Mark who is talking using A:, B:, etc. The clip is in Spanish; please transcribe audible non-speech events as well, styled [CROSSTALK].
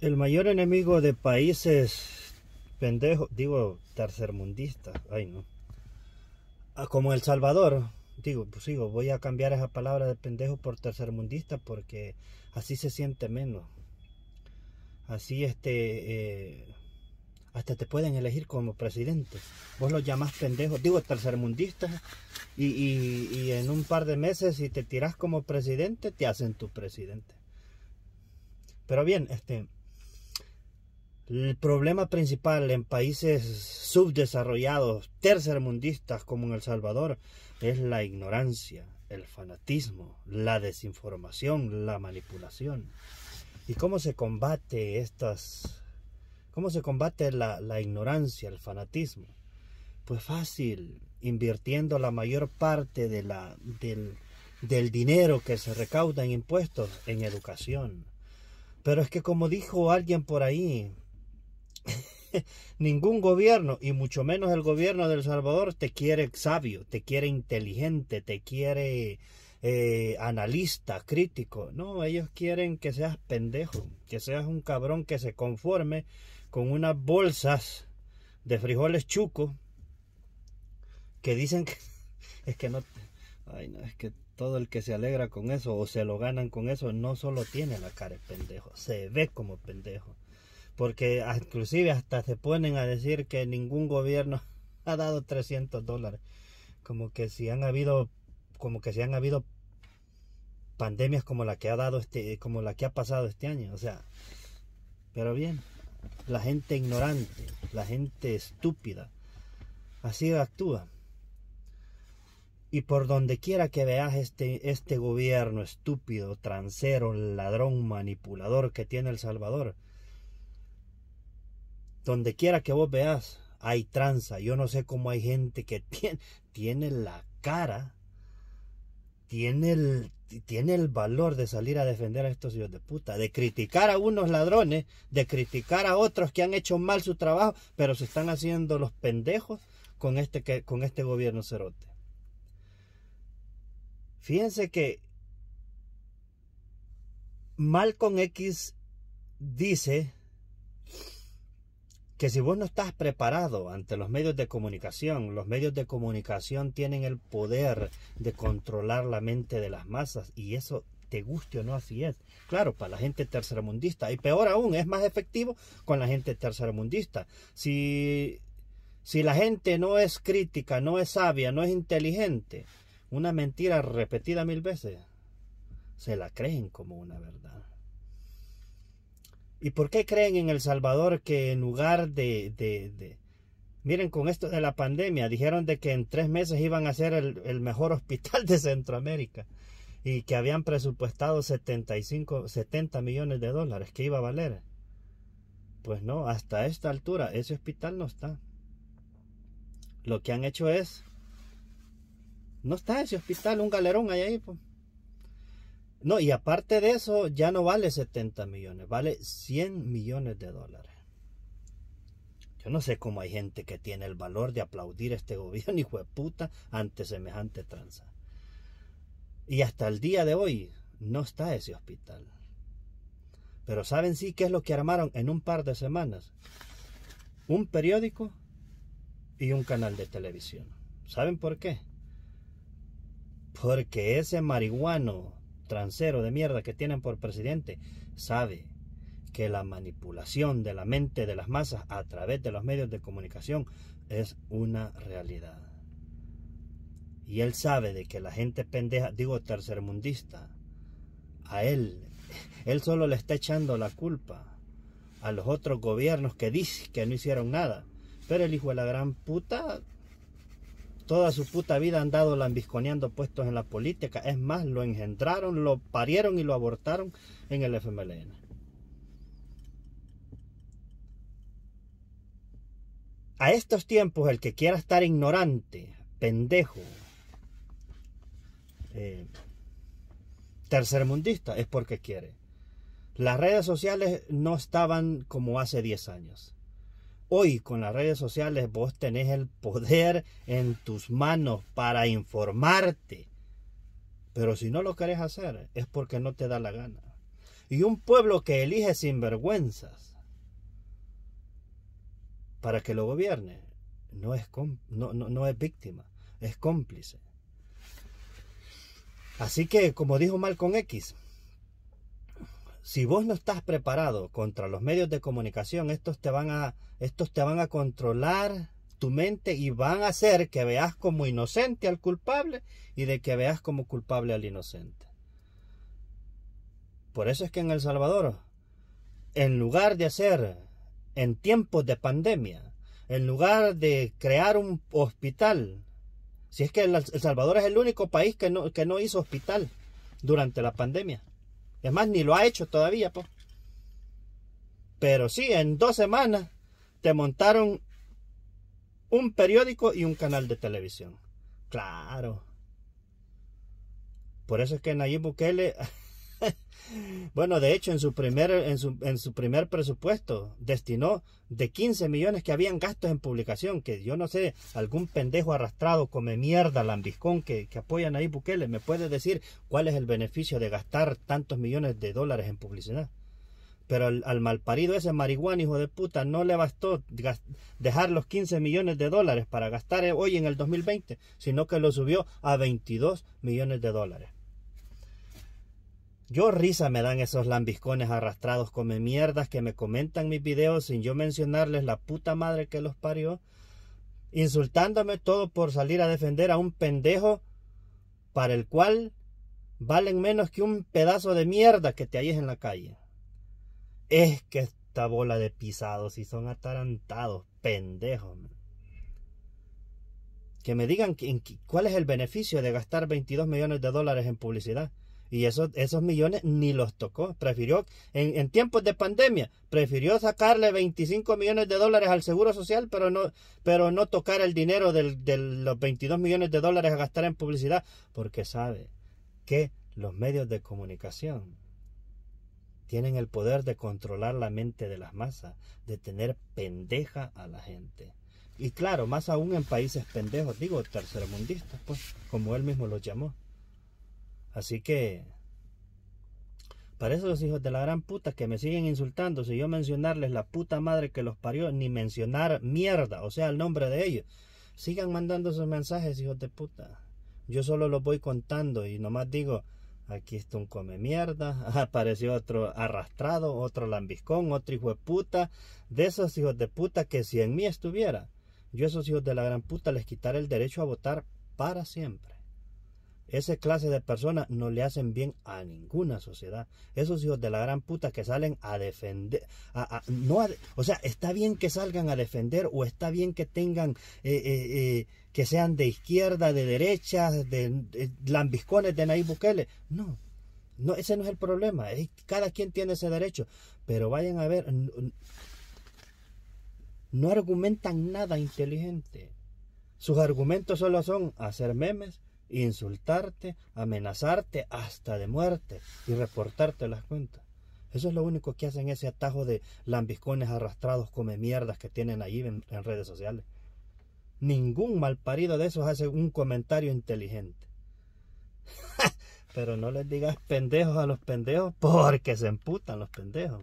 A: El mayor enemigo de países pendejo digo, tercermundista, ay no. Ah, como El Salvador, digo, pues digo, voy a cambiar esa palabra de pendejo por tercermundista porque así se siente menos. Así este, eh, hasta te pueden elegir como presidente. Vos lo llamás pendejo, digo, tercermundista y, y, y en un par de meses si te tirás como presidente, te hacen tu presidente. Pero bien, este... El problema principal en países subdesarrollados, tercermundistas como en El Salvador, es la ignorancia, el fanatismo, la desinformación, la manipulación. ¿Y cómo se combate estas... cómo se combate la, ignorancia, el fanatismo? Pues fácil, invirtiendo la mayor parte de la, del dinero que se recauda en impuestos en educación. Pero es que como dijo alguien por ahí, [LAUGHS] ningún gobierno, y mucho menos el gobierno de El Salvador, te quiere sabio, te quiere inteligente, te quiere eh, analista, crítico. No, ellos quieren que seas pendejo, que seas un cabrón que se conforme con unas bolsas de frijoles chuco que dicen que [LAUGHS] es que no, ay, no, es que todo el que se alegra con eso o se lo ganan con eso no solo tiene la cara de pendejo, se ve como pendejo. Porque inclusive hasta se ponen a decir que ningún gobierno [LAUGHS] ha dado 300 dólares. Como que si han habido, como que si han habido pandemias como la que ha dado este, como la que ha pasado este año. O sea, pero bien, la gente ignorante, la gente estúpida, así actúa. Y por donde quiera que veas este, este gobierno estúpido, transero, ladrón, manipulador que tiene El Salvador, donde quiera que vos veas, hay tranza. Yo no sé cómo hay gente que [LAUGHS] tiene, la cara, tiene el, tiene el valor de salir a defender a estos hijos de puta, de criticar a unos ladrones, de criticar a otros que han hecho mal su trabajo, pero se están haciendo los pendejos con este, con este gobierno cerote. Fíjense que Malcolm X dice que si vos no estás preparado ante los medios de comunicación, los medios de comunicación tienen el poder de controlar la mente de las masas y eso te guste o no así es. Claro, para la gente tercermundista y peor aún, es más efectivo con la gente tercermundista. Si si la gente no es crítica, no es sabia, no es inteligente, una mentira repetida mil veces se la creen como una verdad. ¿Y por qué creen en El Salvador que en lugar de, Miren, con esto de la pandemia, dijeron de que en tres meses iban a ser el, mejor [LAUGHS] hospital de Centroamérica y que habían presupuestado 75, 70 millones de dólares, que iba a valer. Pues no, hasta esta altura ese hospital no está. Lo que han hecho es... No está ese hospital, un galerón ahí ahí. Pues. No, y aparte de eso, ya no vale 70 millones, vale 100 millones de dólares. Yo no sé cómo hay gente que tiene el valor de aplaudir este [LAUGHS] gobierno, hijo de puta, ante semejante tranza. Y hasta el día de hoy no está ese hospital. Pero ¿saben sí qué es lo que armaron en un par de semanas? Un periódico y un canal de televisión. ¿Saben por qué? Porque ese marihuano transero de mierda que tienen por presidente sabe que la manipulación de la mente de las masas a través de los medios de comunicación es una realidad. Y él sabe de que la gente pendeja, digo tercermundista, a él, él solo le está echando la culpa a los otros gobiernos que dicen que no hicieron nada. Pero el hijo de la gran puta Toda su puta vida han dado lambisconeando puestos en la política. Es más, lo engendraron, lo parieron y lo abortaron en el FMLN. A estos tiempos, el que quiera estar ignorante, pendejo, eh, tercermundista, es porque quiere. Las redes sociales no estaban como hace 10 años. Hoy con las redes sociales vos tenés el poder en tus manos para informarte. Pero si no lo querés hacer es porque no te da la gana. Y un pueblo que elige sinvergüenzas para que lo gobierne no es, no, no es víctima, es cómplice. Así que, como dijo Malcolm X, si vos no estás preparado contra los medios de comunicación, estos te van a, estos te van a controlar tu mente y van a hacer que veas como inocente al culpable y de que veas como culpable al inocente. Por eso es que en El Salvador, en lugar de hacer en tiempos de pandemia, en lugar de crear un hospital, si es que El Salvador es el único país que no, que no hizo hospital durante la pandemia, es más, ni lo ha hecho todavía, po. Pero sí, en dos semanas te montaron un periódico y un canal de televisión. Claro. Por eso es que Nayib Bukele [LAUGHS] [LAUGHS] bueno, de hecho, en su, primer, en, su, en su primer presupuesto destinó de 15 millones que habían gastos en publicación, que yo no sé, algún pendejo arrastrado come mierda, lambiscón, que, que apoyan ahí Bukele, ¿me puede decir cuál es el beneficio de gastar tantos millones de dólares en publicidad? Pero al, al malparido ese marihuana, hijo de puta, no le bastó dejar los 15 millones de dólares para gastar eh, hoy en el 2020, sino que lo subió a 22 millones de dólares. Yo risa me dan esos lambiscones arrastrados come mierdas que me comentan mis videos sin yo mencionarles la puta madre que los parió, insultándome todo por salir a defender a un pendejo para el cual valen menos que un pedazo de mierda que te halles en la calle. Es que esta bola de pisados y son atarantados, pendejos. Que me digan cuál es el beneficio de gastar 22 millones de dólares en publicidad y esos, esos millones ni los tocó. Prefirió, en, tiempos de pandemia, prefirió sacarle 25 millones de dólares al Seguro Social, pero no, pero no tocar el dinero de los 22 millones de dólares a gastar en publicidad, porque sabe que los medios de comunicación tienen el poder de controlar la mente de las masas, de tener pendeja a la gente. Y claro, más aún en países pendejos, digo tercermundistas, pues, como él mismo los llamó. Así que, para esos hijos de la gran puta que me siguen insultando, si yo mencionarles la puta madre que los parió, ni mencionar mierda, o sea, el nombre de ellos, sigan mandando sus mensajes, hijos de puta. Yo solo los voy contando y nomás digo, aquí está un come mierda, [LAUGHS] apareció otro arrastrado, otro lambiscón, otro hijo de puta, de esos hijos de puta que si en mí estuviera, yo esos hijos de la gran puta les quitaré el derecho a votar para siempre. Esa clase de personas no le hacen bien a ninguna sociedad. Esos hijos de la gran puta que salen a defender, a, no o sea, está bien que salgan a defender o está bien que tengan, eh, eh, eh, que sean de izquierda, de derecha, de, lambiscones de Nayib Bukele. No, no, ese no es el problema. Cada quien tiene ese derecho. Pero vayan a ver, no argumentan nada inteligente. Sus argumentos solo son hacer memes, insultarte, amenazarte hasta de muerte y reportarte las cuentas. Eso es lo único que hacen ese atajo de lambiscones arrastrados come mierdas que tienen ahí en, en redes sociales. Ningún malparido de esos hace un comentario inteligente. [LAUGHS] Pero no les digas pendejos a los pendejos porque se emputan los pendejos.